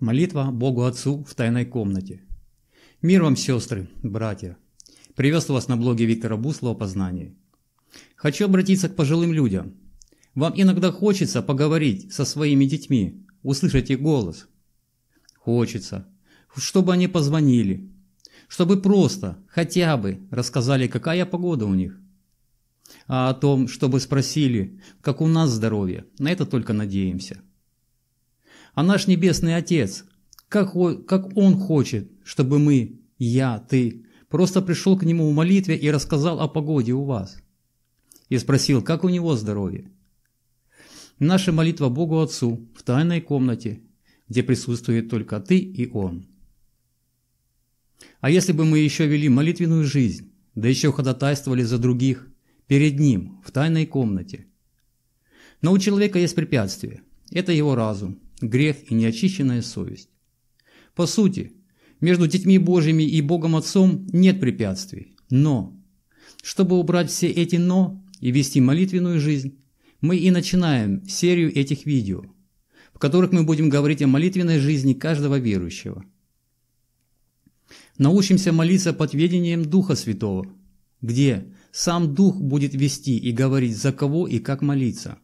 Молитва Богу Отцу в тайной комнате. Мир вам, сестры, братья. Приветствую вас на блоге Виктора Бусла о Хочу обратиться к пожилым людям. Вам иногда хочется поговорить со своими детьми, услышать их голос. Хочется, чтобы они позвонили, чтобы просто, хотя бы, рассказали, какая погода у них. А о том, чтобы спросили, как у нас здоровье, на это только надеемся а наш Небесный Отец, как Он, как он хочет, чтобы мы, я, ты, просто пришел к Нему в молитве и рассказал о погоде у вас. И спросил, как у него здоровье. Наша молитва Богу Отцу в тайной комнате, где присутствует только ты и Он. А если бы мы еще вели молитвенную жизнь, да еще ходатайствовали за других, перед Ним, в тайной комнате. Но у человека есть препятствие – это его разум, грех и неочищенная совесть. По сути, между детьми Божьими и Богом Отцом нет препятствий, но, чтобы убрать все эти «но» и вести молитвенную жизнь, мы и начинаем серию этих видео, в которых мы будем говорить о молитвенной жизни каждого верующего. Научимся молиться под ведением Духа Святого, где сам Дух будет вести и говорить, за кого и как молиться –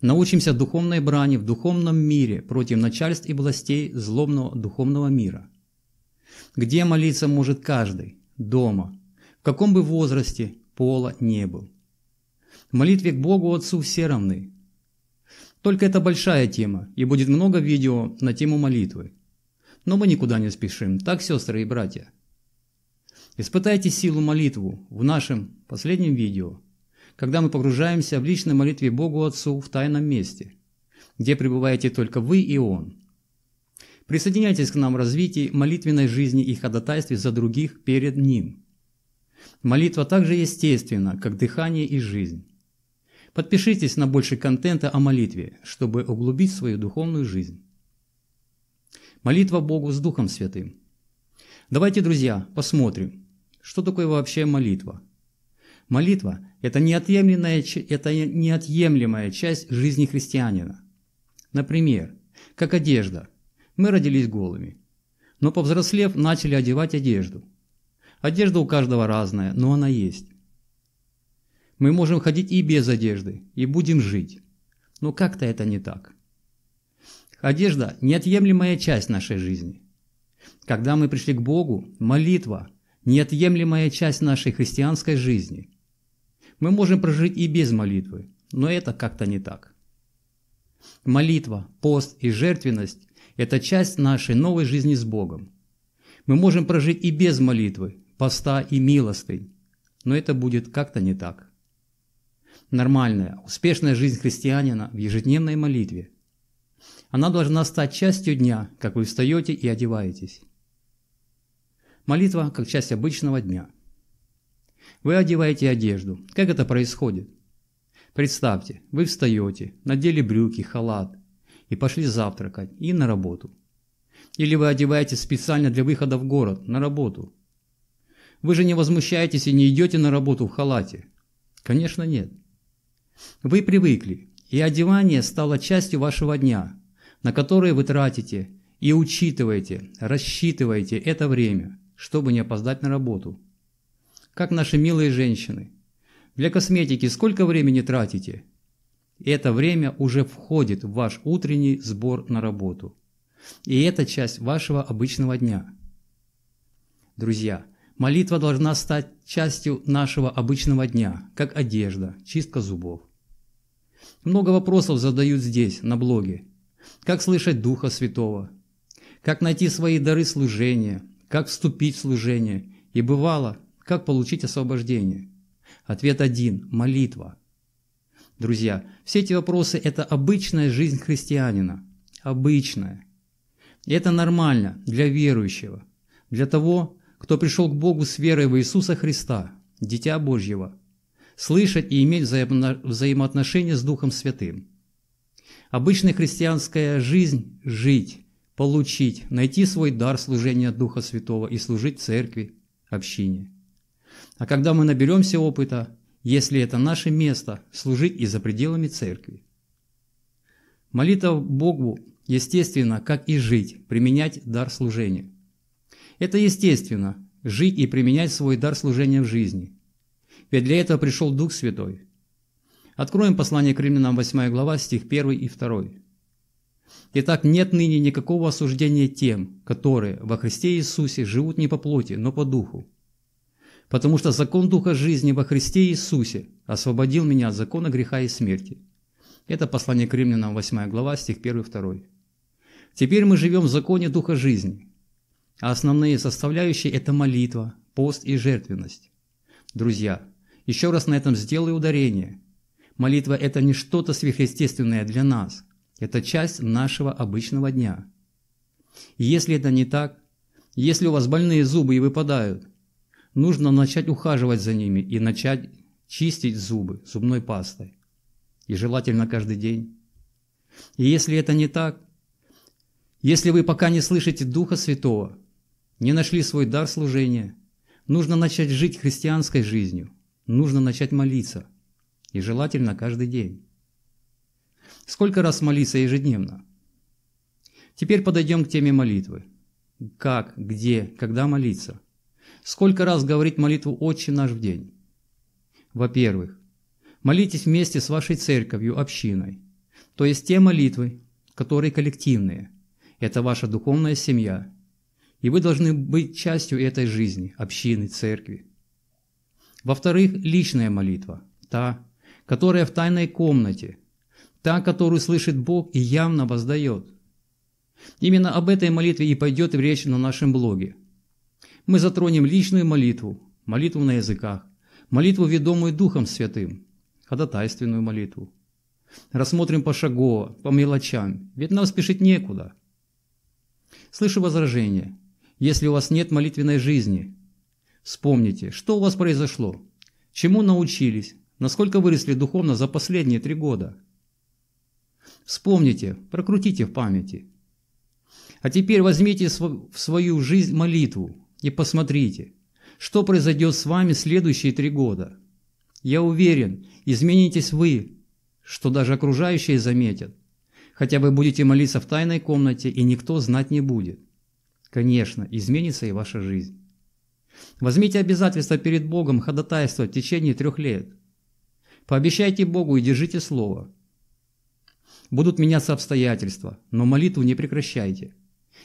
Научимся духовной брани в духовном мире против начальств и властей злобного духовного мира. Где молиться может каждый? Дома. В каком бы возрасте, пола не был. В молитве к Богу Отцу все равны. Только это большая тема, и будет много видео на тему молитвы. Но мы никуда не спешим, так, сестры и братья? Испытайте силу молитву в нашем последнем видео – когда мы погружаемся в личной молитве Богу Отцу в тайном месте, где пребываете только вы и Он. Присоединяйтесь к нам в развитии молитвенной жизни и ходатайстве за других перед Ним. Молитва также естественна, как дыхание и жизнь. Подпишитесь на больше контента о молитве, чтобы углубить свою духовную жизнь. Молитва Богу с Духом Святым. Давайте, друзья, посмотрим, что такое вообще молитва – Молитва – это неотъемлемая, это неотъемлемая часть жизни христианина. Например, как одежда. Мы родились голыми, но повзрослев начали одевать одежду. Одежда у каждого разная, но она есть. Мы можем ходить и без одежды, и будем жить. Но как-то это не так. Одежда – неотъемлемая часть нашей жизни. Когда мы пришли к Богу, молитва – неотъемлемая часть нашей христианской жизни – мы можем прожить и без молитвы, но это как-то не так. Молитва, пост и жертвенность – это часть нашей новой жизни с Богом. Мы можем прожить и без молитвы, поста и милостынь, но это будет как-то не так. Нормальная, успешная жизнь христианина в ежедневной молитве. Она должна стать частью дня, как вы встаете и одеваетесь. Молитва как часть обычного дня – вы одеваете одежду. Как это происходит? Представьте, вы встаете, надели брюки, халат и пошли завтракать и на работу. Или вы одеваетесь специально для выхода в город, на работу. Вы же не возмущаетесь и не идете на работу в халате. Конечно, нет. Вы привыкли, и одевание стало частью вашего дня, на которое вы тратите и учитываете, рассчитываете это время, чтобы не опоздать на работу – как наши милые женщины. Для косметики сколько времени тратите? Это время уже входит в ваш утренний сбор на работу. И это часть вашего обычного дня. Друзья, молитва должна стать частью нашего обычного дня, как одежда, чистка зубов. Много вопросов задают здесь, на блоге. Как слышать Духа Святого? Как найти свои дары служения? Как вступить в служение? И бывало, как получить освобождение? Ответ один – молитва. Друзья, все эти вопросы – это обычная жизнь христианина. Обычная. И это нормально для верующего, для того, кто пришел к Богу с верой в Иисуса Христа, Дитя Божьего, слышать и иметь взаимоотношения с Духом Святым. Обычная христианская жизнь – жить, получить, найти свой дар служения Духа Святого и служить церкви, общине. А когда мы наберемся опыта, если это наше место, служить и за пределами церкви. Молитва Богу, естественно, как и жить, применять дар служения. Это естественно, жить и применять свой дар служения в жизни. Ведь для этого пришел Дух Святой. Откроем послание к римлянам 8 глава, стих 1 и 2. Итак, нет ныне никакого осуждения тем, которые во Христе Иисусе живут не по плоти, но по духу потому что закон Духа жизни во Христе Иисусе освободил меня от закона греха и смерти. Это послание к римлянам, 8 глава, стих 1-2. Теперь мы живем в законе Духа жизни, а основные составляющие – это молитва, пост и жертвенность. Друзья, еще раз на этом сделаю ударение. Молитва – это не что-то сверхъестественное для нас, это часть нашего обычного дня. И если это не так, если у вас больные зубы и выпадают – нужно начать ухаживать за ними и начать чистить зубы зубной пастой. И желательно каждый день. И если это не так, если вы пока не слышите Духа Святого, не нашли свой дар служения, нужно начать жить христианской жизнью, нужно начать молиться. И желательно каждый день. Сколько раз молиться ежедневно? Теперь подойдем к теме молитвы. Как, где, когда молиться? Сколько раз говорить молитву «Отче наш» в день? Во-первых, молитесь вместе с вашей церковью, общиной, то есть те молитвы, которые коллективные. Это ваша духовная семья, и вы должны быть частью этой жизни, общины, церкви. Во-вторых, личная молитва, та, которая в тайной комнате, та, которую слышит Бог и явно воздает. Именно об этой молитве и пойдет речь на нашем блоге – мы затронем личную молитву, молитву на языках, молитву, ведомую Духом Святым, ходатайственную молитву. Рассмотрим пошагово, по мелочам, ведь нам спешить некуда. Слышу возражение. Если у вас нет молитвенной жизни, вспомните, что у вас произошло, чему научились, насколько выросли духовно за последние три года. Вспомните, прокрутите в памяти. А теперь возьмите в свою жизнь молитву, и посмотрите, что произойдет с вами следующие три года. Я уверен, изменитесь вы, что даже окружающие заметят. Хотя вы будете молиться в тайной комнате, и никто знать не будет. Конечно, изменится и ваша жизнь. Возьмите обязательство перед Богом ходатайствовать в течение трех лет. Пообещайте Богу и держите слово. Будут меняться обстоятельства, но молитву не прекращайте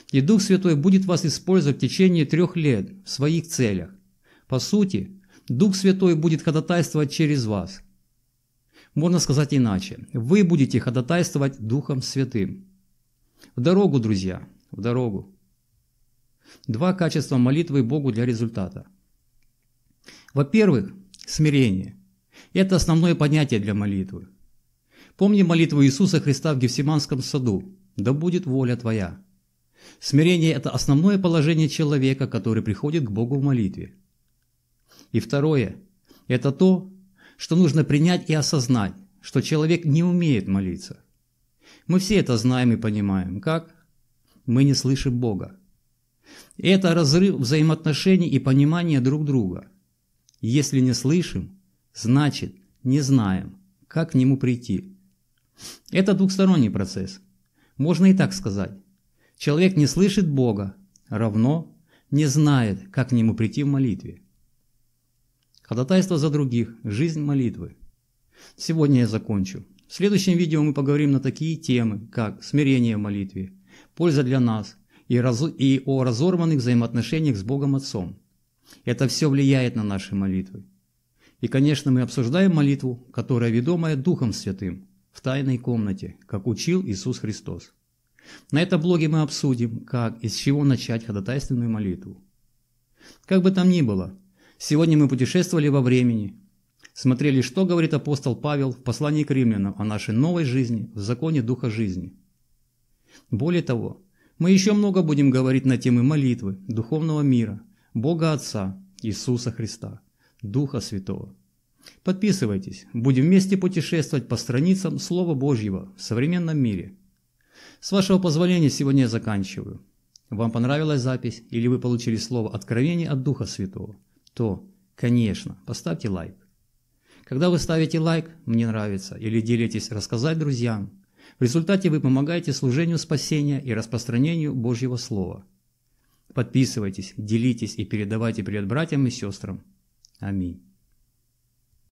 и Дух Святой будет вас использовать в течение трех лет в своих целях. По сути, Дух Святой будет ходатайствовать через вас. Можно сказать иначе. Вы будете ходатайствовать Духом Святым. В дорогу, друзья, в дорогу. Два качества молитвы Богу для результата. Во-первых, смирение. Это основное понятие для молитвы. Помни молитву Иисуса Христа в Гефсиманском саду. «Да будет воля Твоя». Смирение – это основное положение человека, который приходит к Богу в молитве. И второе – это то, что нужно принять и осознать, что человек не умеет молиться. Мы все это знаем и понимаем. Как? Мы не слышим Бога. это разрыв взаимоотношений и понимания друг друга. Если не слышим, значит не знаем, как к нему прийти. Это двухсторонний процесс. Можно и так сказать. Человек не слышит Бога, равно не знает, как к Нему прийти в молитве. Ходатайство за других, жизнь молитвы. Сегодня я закончу. В следующем видео мы поговорим на такие темы, как смирение в молитве, польза для нас и, раз... и о разорванных взаимоотношениях с Богом Отцом. Это все влияет на наши молитвы. И, конечно, мы обсуждаем молитву, которая ведомая Духом Святым, в тайной комнате, как учил Иисус Христос. На этом блоге мы обсудим, как и с чего начать ходатайственную молитву. Как бы там ни было, сегодня мы путешествовали во времени, смотрели, что говорит апостол Павел в послании к римлянам о нашей новой жизни в законе Духа жизни. Более того, мы еще много будем говорить на темы молитвы, духовного мира, Бога Отца, Иисуса Христа, Духа Святого. Подписывайтесь, будем вместе путешествовать по страницам Слова Божьего в современном мире – с вашего позволения сегодня я заканчиваю. Вам понравилась запись или вы получили слово откровение от Духа Святого, то, конечно, поставьте лайк. Когда вы ставите лайк «Мне нравится» или делитесь «Рассказать друзьям», в результате вы помогаете служению спасения и распространению Божьего Слова. Подписывайтесь, делитесь и передавайте привет братьям и сестрам. Аминь.